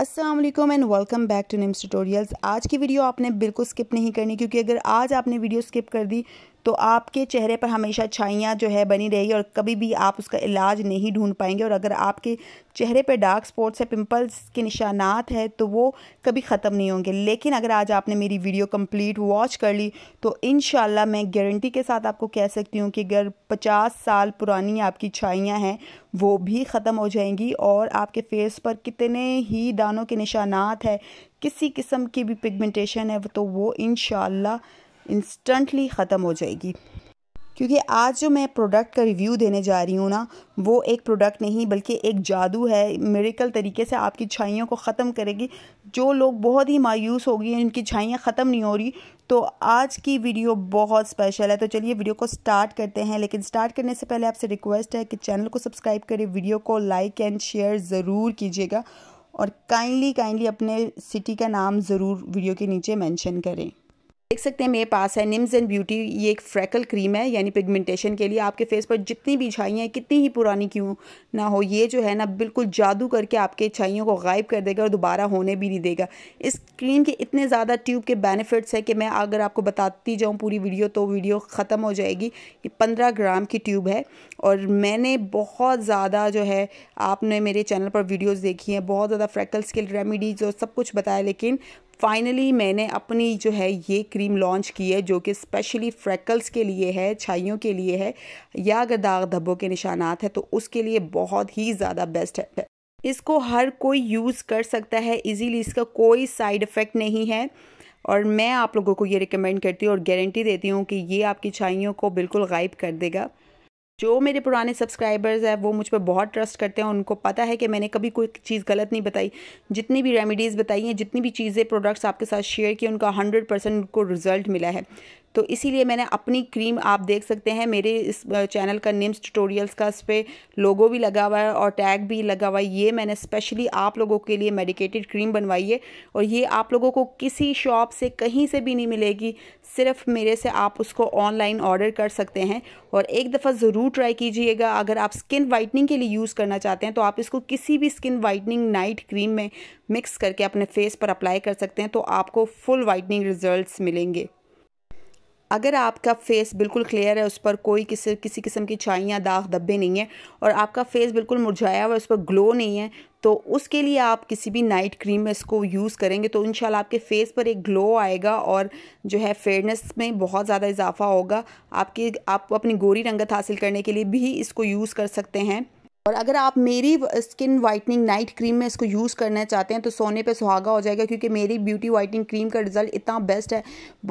Aslam and welcome back to Nims tutorials आज की video आपने बिल्कुल स्किप नहीं करनी क्योंकि अगर आज आपने वीडियो स्किप कर दी तो आपके चेहरे पर हमेशा छाइयाँ जो है बनी रहेगी और कभी भी आप उसका इलाज नहीं ढूंढ पाएंगे और अगर आपके चेहरे पर डार्क स्पॉट्स है पिंपल्स के निशानात है तो वो कभी ख़त्म नहीं होंगे लेकिन अगर आज आपने मेरी वीडियो कंप्लीट वॉच कर ली तो इन मैं गारंटी के साथ आपको कह सकती हूँ कि अगर पचास साल पुरानी आपकी छाइयाँ हैं वो भी ख़त्म हो जाएंगी और आपके फेस पर कितने ही दानों के निशानात है किसी किस्म की भी पिगमेंटेशन है तो वो इन इंस्टेंटली ख़त्म हो जाएगी क्योंकि आज जो मैं प्रोडक्ट का रिव्यू देने जा रही हूँ ना वो एक प्रोडक्ट नहीं बल्कि एक जादू है मेरिकल तरीके से आपकी छाइयों को ख़त्म करेगी जो लोग बहुत ही मायूस हो गए उनकी छाइयाँ ख़त्म नहीं हो रही तो आज की वीडियो बहुत स्पेशल है तो चलिए वीडियो को स्टार्ट करते हैं लेकिन स्टार्ट करने से पहले आपसे रिक्वेस्ट है कि चैनल को सब्सक्राइब करें वीडियो को लाइक एंड शेयर ज़रूर कीजिएगा और काइंडली काइंडली अपने सिटी का नाम ज़रूर वीडियो के नीचे मेंशन करें देख सकते हैं मेरे पास है निम्स एंड ब्यूटी ये एक फ्रैकल क्रीम है यानी पिगमेंटेशन के लिए आपके फेस पर जितनी भी छाइयाँ हैं कितनी ही पुरानी क्यों ना हो ये जो है ना बिल्कुल जादू करके आपके छाइयों को गायब कर देगा और दोबारा होने भी नहीं देगा इस क्रीम के इतने ज़्यादा ट्यूब के बेनिफिट्स हैं कि मैं अगर आपको बताती जाऊँ पूरी वीडियो तो वीडियो ख़त्म हो जाएगी ये पंद्रह ग्राम की ट्यूब है और मैंने बहुत ज़्यादा जो है आपने मेरे चैनल पर वीडियोज़ देखी हैं बहुत ज़्यादा फ्रैकल स्किल रेमिडीज और सब कुछ बताया लेकिन फाइनली मैंने अपनी जो है ये क्रीम लॉन्च की है जो कि स्पेशली फ्रैकल्स के लिए है छाइयों के लिए है या अगर दाग धब्बों के निशानात हैं तो उसके लिए बहुत ही ज़्यादा बेस्ट है इसको हर कोई यूज़ कर सकता है इजीली इसका कोई साइड इफ़ेक्ट नहीं है और मैं आप लोगों को ये रिकमेंड करती हूँ और गारंटी देती हूँ कि ये आपकी छाइयों को बिल्कुल गायब कर देगा जो मेरे पुराने सब्सक्राइबर्स हैं वो मुझ पर बहुत ट्रस्ट करते हैं उनको पता है कि मैंने कभी कोई चीज़ गलत नहीं बताई जितनी भी रेमेडीज़ बताई हैं जितनी भी चीज़ें प्रोडक्ट्स आपके साथ शेयर की उनका हंड्रेड परसेंट उनको रिज़ल्ट मिला है तो इसीलिए मैंने अपनी क्रीम आप देख सकते हैं मेरे इस चैनल का निम्स ट्यूटोरियल्स का इस पर लोगो भी लगा हुआ है और टैग भी लगा हुआ है ये मैंने स्पेशली आप लोगों के लिए मेडिकेटेड क्रीम बनवाई है और ये आप लोगों को किसी शॉप से कहीं से भी नहीं मिलेगी सिर्फ मेरे से आप उसको ऑनलाइन ऑर्डर कर सकते हैं और एक दफ़ा ज़रूर ज़रूर ट्राई कीजिएगा अगर आप स्किन वाइटनिंग के लिए यूज़ करना चाहते हैं तो आप इसको किसी भी स्किन वाइटनिंग नाइट क्रीम में मिक्स करके अपने फेस पर अप्लाई कर सकते हैं तो आपको फुल वाइटनिंग रिजल्ट मिलेंगे अगर आपका फेस बिल्कुल क्लियर है उस पर कोई किसी किसी किस्म की छाइयाँ दाग धब्बे नहीं है और आपका फेस बिल्कुल मुरझाया हुआ है उस पर ग्लो नहीं है तो उसके लिए आप किसी भी नाइट क्रीम में इसको यूज़ करेंगे तो इन आपके फेस पर एक ग्लो आएगा और जो है फेयरनेस में बहुत ज़्यादा इजाफा होगा आपकी आप अपनी गोरी रंगत हासिल करने के लिए भी इसको यूज़ कर सकते हैं और अगर आप मेरी स्किन वाइटनिंग नाइट क्रीम में इसको यूज़ करना चाहते हैं तो सोने पे सुहागा हो जाएगा क्योंकि मेरी ब्यूटी वाइटनिंग क्रीम का रिज़ल्ट इतना बेस्ट है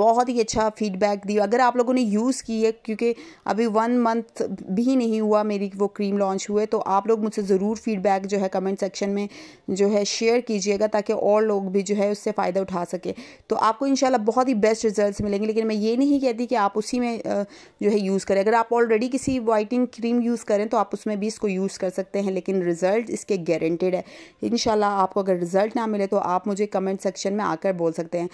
बहुत ही अच्छा फीडबैक दिया अगर आप लोगों ने यूज़ की है क्योंकि अभी वन मंथ भी नहीं हुआ मेरी वो क्रीम लॉन्च हुए तो आप लोग मुझसे ज़रूर फीडबैक जो है कमेंट सेक्शन में जो है शेयर कीजिएगा ताकि और लोग भी जो है उससे फ़ायदा उठा सके तो आपको इन बहुत ही बेस्ट रिजल्ट मिलेंगे लेकिन मैं ये नहीं कहती कि आप उसी में जो है यूज़ करें अगर आप ऑलरेडी किसी वाइटनिंग क्रीम यूज़ करें तो आप उसमें भी इसको यूज़ कर सकते हैं लेकिन रिजल्ट इसके गारंटेड है इन आपको अगर रिजल्ट ना मिले तो आप मुझे कमेंट सेक्शन में आकर बोल सकते हैं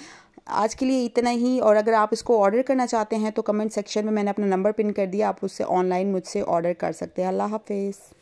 आज के लिए इतना ही और अगर आप इसको ऑर्डर करना चाहते हैं तो कमेंट सेक्शन में मैंने अपना नंबर पिन कर दिया आप उससे ऑनलाइन मुझसे ऑर्डर कर सकते हैं अल्लाह हाफिज़